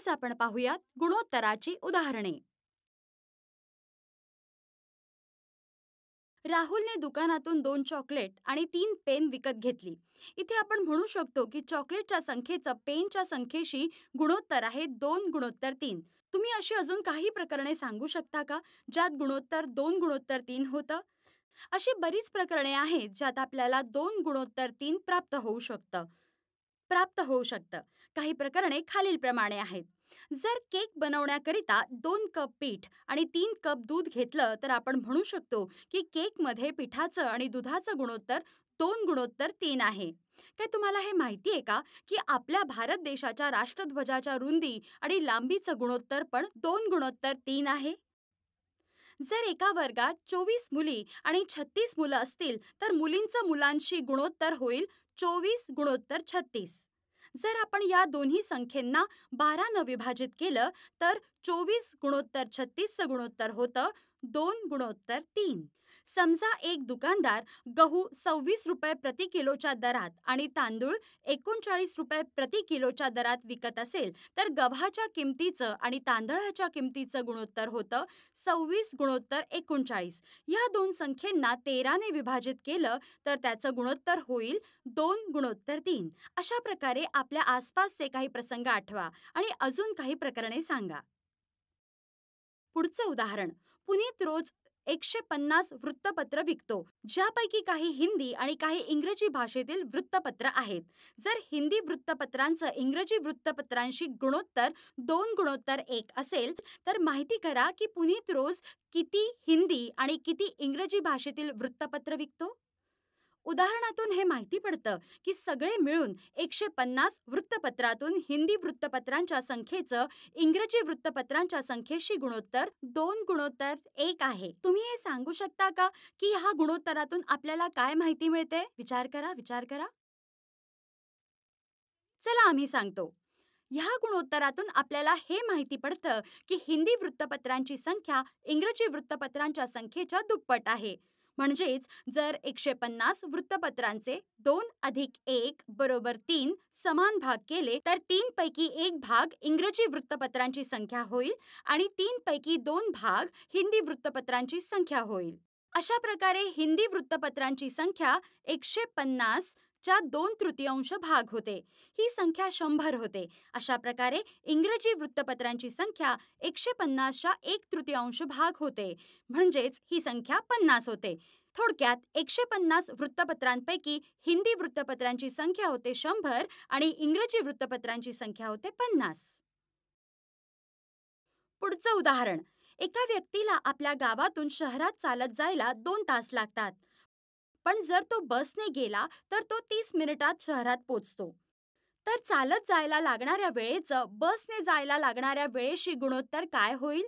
आज आपण पाहूयात गुणोत्तराची उदाहरणे राहुलने दुकानातून दोन चॉकलेट आणि तीन पेन विकत घेतली इथे आपण म्हणू शकतो की चॉकलेटच्या संख्येचं पेनच्या संख्येशी गुणोत्तर आहे दोन गुणोत्तर तीन तुम्ही अशी अजून काही प्रकरणे सांगू शकता का ज्यात गुणोत्तर दोन गुणोत्तर तीन होतं अशी बरीच प्रकरणे आहेत ज्यात आपल्याला दोन गुणोत्तर तीन प्राप्त होऊ शकतं प्राप्त होऊ शकतं काही प्रकरणे खालीलप्रमाणे आहेत जर केक बनवण्याकरिता दोन कप पीठ आणि तीन कप दूध घेतलं तर आपण म्हणू शकतो की केकमध्ये पिठाचं आणि दुधाचं गुणोत्तर दोन गुणोत्तर तीन आहे काय तुम्हाला हे माहिती आहे का की आपल्या भारत देशाच्या राष्ट्रध्वजाच्या रुंदी आणि लांबीचं गुणोत्तर पण दोन गुणोत्तर तीन आहे जर एका वर्गात चोवीस मुली आणि छत्तीस मुलं असतील तर मुलींचं मुलांशी गुणोत्तर होईल चोवीस गुणोत्तर छत्तीस जर आपण या दोन्ही संख्येंना बारानं विभाजित केलं तर चोवीस गुणोत्तर छत्तीसचं गुणोत्तर होतं दोन गुणोत्तर तीन समजा एक दुकानदार गहू सव्वीस रुपये प्रति किलोच्या दरात आणि तांदूळ एकोणचाळीस रुपये प्रति किलोच्या दरात विकत असेल तर गव्हाच्या किमतीचं आणि तांदळाच्या किमतीचं गुणोत्तर होतं सव्वीस गुणोत्तर एकोणचाळीस ह्या दोन संख्येंना तेराने विभाजित केलं तर त्याचं गुणोत्तर होईल दोन गुणोत्तर तीन अशा प्रकारे आपल्या आसपासचे काही प्रसंग आठवा आणि अजून काही प्रकरणे सांगा पुढचं उदाहरण पुनीत रोज एकशे पन्नास वृत्तपत्र विकतो ज्यापैकी काही हिंदी आणि काही इंग्रजी भाषेतील वृत्तपत्र आहेत जर हिंदी वृत्तपत्रांचं इंग्रजी वृत्तपत्रांशी गुणोत्तर दोन गुणोत्तर एक असेल तर माहिती करा की पुनीत रोज किती हिंदी आणि किती इंग्रजी भाषेतील वृत्तपत्र विकतो उदाहरणातून हे माहिती पडतं की सगळे मिळून एकशे पन्नास वृत्तपत्रातून हिंदी वृत्तपत्रांच्या संख्येचं इंग्रजी वृत्तपत्रांच्या संख्येशी गुणोत्तर दोन गुणोत्तर एक आहे तुम्ही हे सांगू शकता का की ह्या गुणोत्तरातून आपल्याला काय माहिती मिळते विचार करा विचार करा चला आम्ही सांगतो ह्या गुणोत्तरातून आपल्याला हे माहिती पडतं की हिंदी वृत्तपत्रांची संख्या इंग्रजी वृत्तपत्रांच्या संख्येच्या दुप्पट आहे म्हणजेच जर एकशे पन्नास वृत्तपत्रांचे दोन अधिक एक बरोबर तीन समान भाग केले तर तीन पैकी एक भाग इंग्रजी वृत्तपत्रांची संख्या होईल आणि तीन पैकी दोन भाग हिंदी वृत्तपत्रांची संख्या होईल अशा प्रकारे हिंदी वृत्तपत्रांची संख्या एकशे पन्नास च्या दोन तृतीयांश भाग होते ही संख्या शंभर होते अशा प्रकारे इंग्रजी वृत्तपत्रांची संख्या एकशे पन्नासच्या एक तृतीयांश भाग होते म्हणजेच ही संख्या पन्नास होते थोडक्यात एकशे पन्नास वृत्तपत्रांपैकी हिंदी वृत्तपत्रांची संख्या होते शंभर आणि इंग्रजी वृत्तपत्रांची संख्या होते पन्नास पुढचं उदाहरण एका व्यक्तीला आपल्या गावातून शहरात चालत जायला दोन तास लागतात पण जर तो बसने गेला तर तो तीस मिनिटात शहरात पोचतो तर चालत जायला लागणाऱ्या वेळेचं बसने जायला लागणाऱ्या वेळेशी गुणोत्तर काय होईल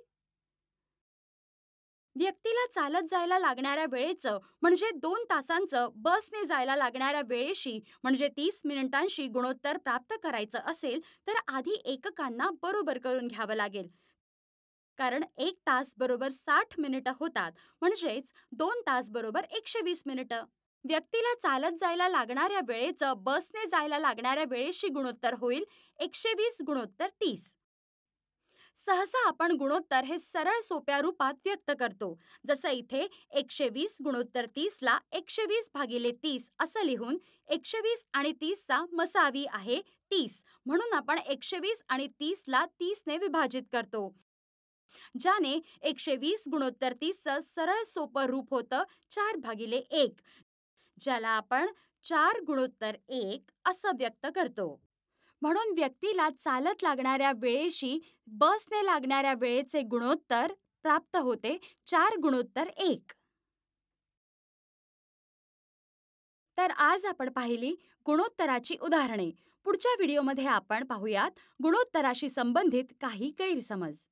व्यक्तीला चालत जायला लागणाऱ्या वेळेचं म्हणजे दोन तासांचं बसने जायला लागणाऱ्या वेळेशी म्हणजे तीस मिनिटांशी गुणोत्तर प्राप्त करायचं असेल तर आधी एककांना बरोबर करून घ्यावं लागेल कारण एक तास बरोबर साठ मिनिटं होतात म्हणजेच दोन तास बरोबर एकशे वीस मिनिटं व्यक्तीला चालत जायला लागणाऱ्या वेळेचं बसने जायला लागणाऱ्या वेळेशी गुणोत्तर होईल एकशे वीस गुणोत्तर तीस सहसा आपण गुणोत्तर हे सरळ सोप्या रूपात व्यक्त करतो जसं इथे एकशे वीस गुणोत्तर तीसला एकशे वीस भागिले तीस असं लिहून एकशे वीस आणि तीसचा मसावी आहे तीस म्हणून आपण एकशे वीस आणि तीसला तीसने विभाजित करतो ज्याने एकशे वीस गुणोत्तर तीसचं सरळ सोपं रूप होतं चार भागिले एक ज्याला आपण चार गुणोत्तर एक असं व्यक्त करतो म्हणून व्यक्तीला चालत लागणाऱ्या वेळेशी बसने लागणाऱ्या वेळेचे गुणोत्तर प्राप्त होते चार गुणोत्तर एक तर आज आपण पाहिली गुणोत्तराची उदाहरणे पुढच्या व्हिडिओमध्ये आपण पाहूयात गुणोत्तराशी संबंधित काही गैरसमज